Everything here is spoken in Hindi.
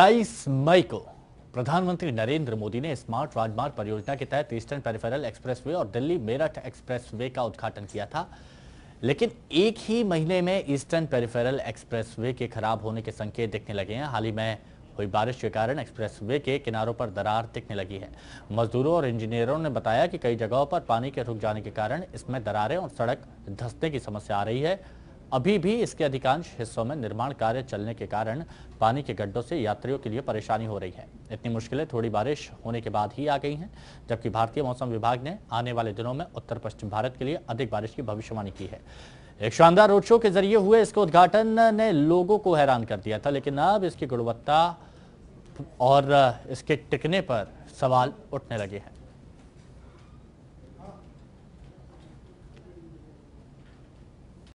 बाईस मई को प्रधानमंत्री नरेंद्र मोदी ने स्मार्ट राजमार्ग परियोजना के तहत ईस्टर्न पेरिफेरल एक्सप्रेसवे और दिल्ली मेरठ एक्सप्रेसवे का उद्घाटन किया था लेकिन एक ही महीने में ईस्टर्न पेरिफेरल एक्सप्रेसवे के खराब होने के संकेत दिखने लगे हैं हाल ही में हुई बारिश के कारण एक्सप्रेसवे के किनारों पर दरार दिखने लगी है मजदूरों और इंजीनियरों ने बताया कि कई जगहों पर पानी के रुक जाने के कारण इसमें दरारें और सड़क धंसने की समस्या आ रही है अभी भी इसके अधिकांश हिस्सों में निर्माण कार्य चलने के कारण पानी के गड्ढों से यात्रियों के लिए परेशानी हो रही है इतनी मुश्किलें थोड़ी बारिश होने के बाद ही आ गई हैं जबकि भारतीय मौसम विभाग ने आने वाले दिनों में उत्तर पश्चिम भारत के लिए अधिक बारिश की भविष्यवाणी की है एक शानदार रोड शो के जरिए हुए इसका उद्घाटन ने लोगों को हैरान कर दिया था लेकिन अब इसकी गुणवत्ता और इसके टिकने पर सवाल उठने लगे हैं